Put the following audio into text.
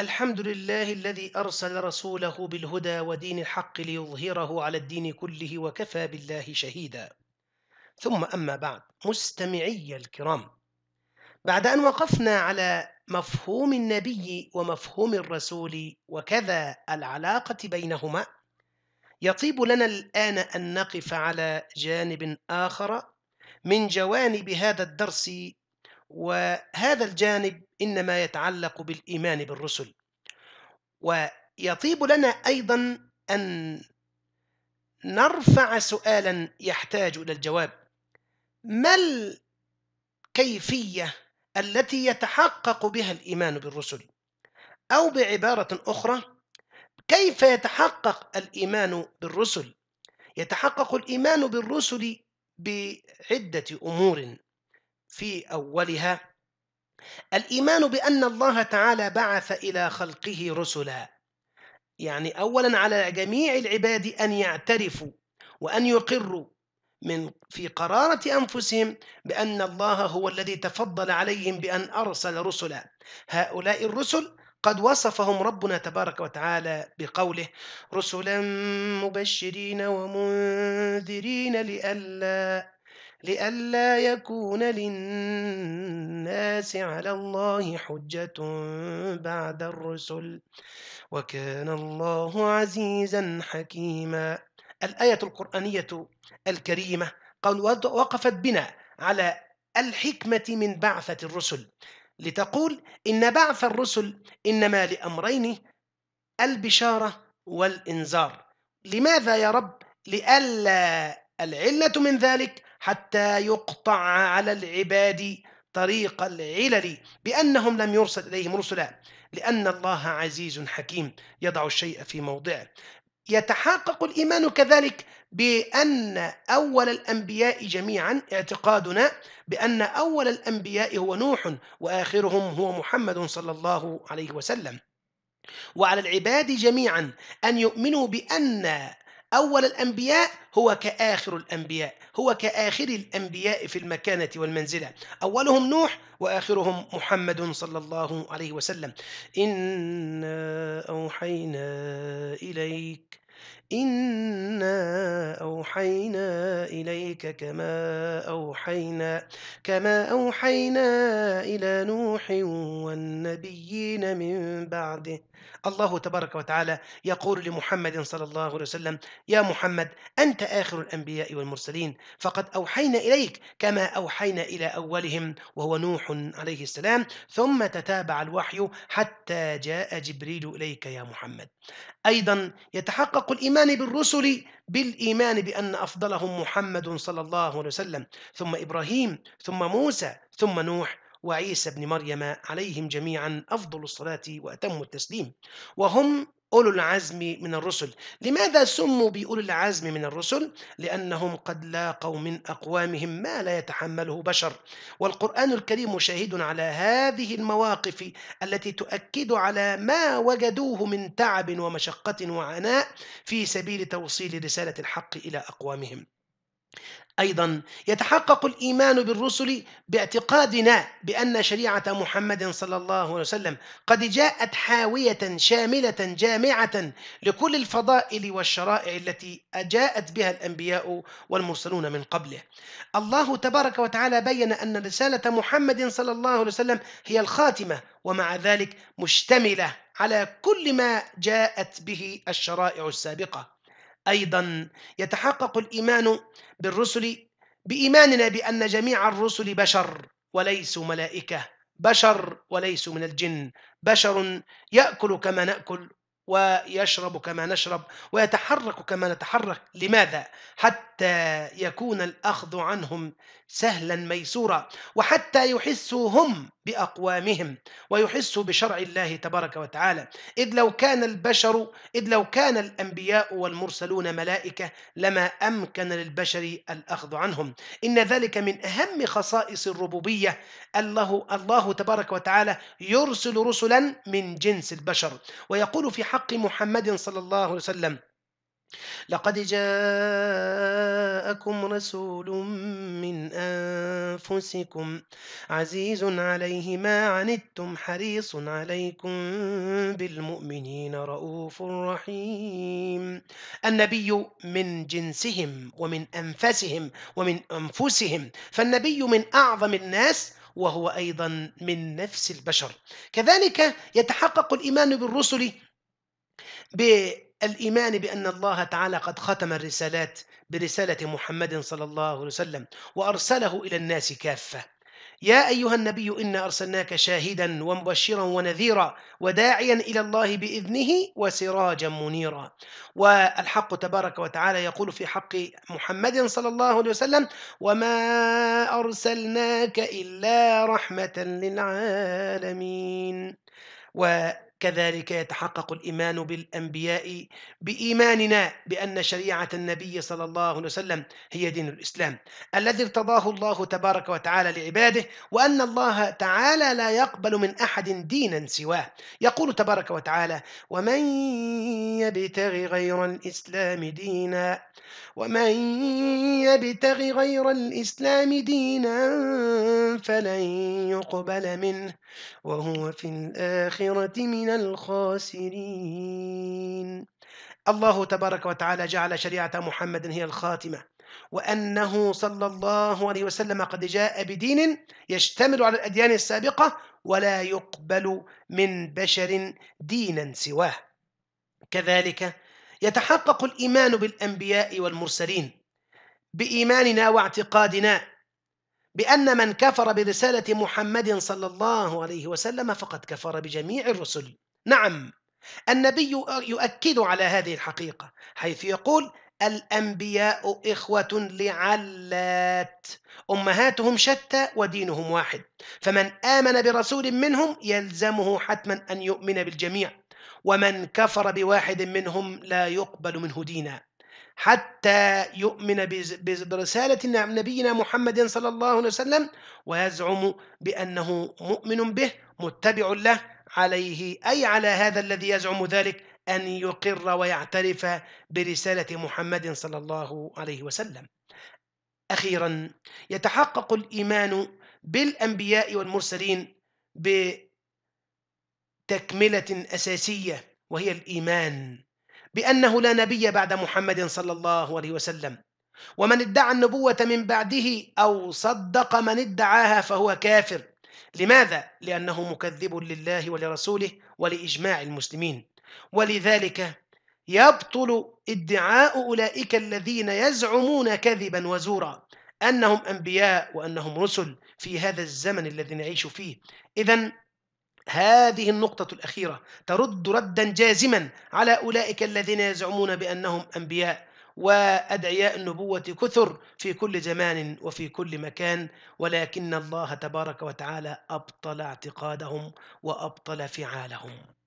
الحمد لله الذي أرسل رسوله بالهدى ودين الحق ليظهره على الدين كله وكفى بالله شهيدا ثم أما بعد مستمعي الكرام بعد أن وقفنا على مفهوم النبي ومفهوم الرسول وكذا العلاقة بينهما يطيب لنا الآن أن نقف على جانب آخر من جوانب هذا الدرس وهذا الجانب إنما يتعلق بالإيمان بالرسل ويطيب لنا أيضا أن نرفع سؤالا يحتاج إلى الجواب ما الكيفية التي يتحقق بها الإيمان بالرسل أو بعبارة أخرى كيف يتحقق الإيمان بالرسل يتحقق الإيمان بالرسل بعدة أمور في أولها الإيمان بأن الله تعالى بعث إلى خلقه رسلا يعني أولا على جميع العباد أن يعترفوا وأن يقروا من في قرارة أنفسهم بأن الله هو الذي تفضل عليهم بأن أرسل رسلا هؤلاء الرسل قد وصفهم ربنا تبارك وتعالى بقوله رسلا مبشرين ومنذرين لئلا لئلا يكون للناس على الله حجة بعد الرسل وكان الله عزيزا حكيما الآية القرآنية الكريمة قد وقفت بنا على الحكمة من بعثة الرسل لتقول إن بعث الرسل إنما لأمرين البشارة والإنذار لماذا يا رب؟ لئلا العلة من ذلك حتى يقطع على العباد طريق العلل بأنهم لم يرسل إليهم رسلا لأن الله عزيز حكيم يضع الشيء في موضعه يتحقق الإيمان كذلك بأن أول الأنبياء جميعا اعتقادنا بأن أول الأنبياء هو نوح وآخرهم هو محمد صلى الله عليه وسلم وعلى العباد جميعا أن يؤمنوا بأن أول الأنبياء هو كآخر الأنبياء هو كآخر الأنبياء في المكانة والمنزلة أولهم نوح وآخرهم محمد صلى الله عليه وسلم إنا أوحينا إليك إنا أوحينا إليك كما أوحينا كما أوحينا إلى نوح والنبيين من بعده الله تبارك وتعالى يقول لمحمد صلى الله عليه وسلم يا محمد أنت آخر الأنبياء والمرسلين فقد أوحينا إليك كما أوحينا إلى أولهم وهو نوح عليه السلام ثم تتابع الوحي حتى جاء جبريل إليك يا محمد أيضا يتحقق الإيمان بالرسل بالإيمان بأن أفضلهم محمد صلى الله عليه وسلم ثم إبراهيم ثم موسى ثم نوح وعيسى ابن مريم عليهم جميعا أفضل الصلاة وأتم التسليم وهم أولو العزم من الرسل لماذا سموا بأولو العزم من الرسل؟ لأنهم قد لاقوا من أقوامهم ما لا يتحمله بشر والقرآن الكريم شاهد على هذه المواقف التي تؤكد على ما وجدوه من تعب ومشقة وعناء في سبيل توصيل رسالة الحق إلى أقوامهم أيضا يتحقق الإيمان بالرسل باعتقادنا بأن شريعة محمد صلى الله عليه وسلم قد جاءت حاوية شاملة جامعة لكل الفضائل والشرائع التي أجاءت بها الأنبياء والمرسلون من قبله الله تبارك وتعالى بين أن رسالة محمد صلى الله عليه وسلم هي الخاتمة ومع ذلك مشتملة على كل ما جاءت به الشرائع السابقة أيضا يتحقق الإيمان بالرسل بإيماننا بأن جميع الرسل بشر وليسوا ملائكة بشر وليسوا من الجن بشر يأكل كما نأكل ويشرب كما نشرب ويتحرك كما نتحرك لماذا؟ حتى يكون الأخذ عنهم سهلا ميسورا وحتى يحسوا هم بأقوامهم ويحسوا بشرع الله تبارك وتعالى إذ لو كان البشر إذ لو كان الأنبياء والمرسلون ملائكة لما أمكن للبشر الأخذ عنهم إن ذلك من أهم خصائص الربوبية الله, الله تبارك وتعالى يرسل رسلا من جنس البشر ويقول في حق محمد صلى الله عليه وسلم لقد جاءكم رسول من أنفسكم عزيز عليه ما عنتم حريص عليكم بالمؤمنين رؤوف رحيم النبي من جنسهم ومن أنفسهم ومن أنفسهم فالنبي من أعظم الناس وهو أيضا من نفس البشر كذلك يتحقق الإيمان بالرسل بالايمان بان الله تعالى قد ختم الرسالات برساله محمد صلى الله عليه وسلم وارسله الى الناس كافه يا ايها النبي انا ارسلناك شاهدا ومبشرا ونذيرا وداعيا الى الله باذنه وسراجا منيرا والحق تبارك وتعالى يقول في حق محمد صلى الله عليه وسلم وما ارسلناك الا رحمه للعالمين كذلك يتحقق الإيمان بالأنبياء بإيماننا بأن شريعة النبي صلى الله عليه وسلم هي دين الإسلام الذي ارتضاه الله تبارك وتعالى لعباده وأن الله تعالى لا يقبل من أحد دينا سواه يقول تبارك وتعالى ومن يبتغي غير الإسلام دينا ومن يبتغي غير الإسلام دينا فلن يقبل منه وهو في الآخرة من من الخاسرين الله تبارك وتعالى جعل شريعة محمد هي الخاتمة وأنه صلى الله عليه وسلم قد جاء بدين يشتمل على الأديان السابقة ولا يقبل من بشر دينا سواه كذلك يتحقق الإيمان بالأنبياء والمرسلين بإيماننا واعتقادنا بأن من كفر برسالة محمد صلى الله عليه وسلم فقد كفر بجميع الرسل نعم النبي يؤكد على هذه الحقيقة حيث يقول الأنبياء إخوة لعلات أمهاتهم شتى ودينهم واحد فمن آمن برسول منهم يلزمه حتما أن يؤمن بالجميع ومن كفر بواحد منهم لا يقبل منه دينا حتى يؤمن برسالة نعم-, نبينا محمد صلى الله عليه وسلم ويزعم بأنه مؤمن به متبع له عليه أي على هذا الذي يزعم ذلك أن يقر ويعترف برسالة محمد صلى الله عليه وسلم أخيرا يتحقق الإيمان بالأنبياء والمرسلين بتكملة أساسية وهي الإيمان بأنه لا نبي بعد محمد صلى الله عليه وسلم ومن ادعى النبوة من بعده أو صدق من ادعاها فهو كافر لماذا؟ لأنه مكذب لله ولرسوله ولإجماع المسلمين ولذلك يبطل ادعاء أولئك الذين يزعمون كذبا وزورا أنهم أنبياء وأنهم رسل في هذا الزمن الذي نعيش فيه إذا هذه النقطة الأخيرة ترد ردا جازما على أولئك الذين يزعمون بأنهم أنبياء وأدعياء النبوة كثر في كل زمان وفي كل مكان ولكن الله تبارك وتعالى أبطل اعتقادهم وأبطل فعالهم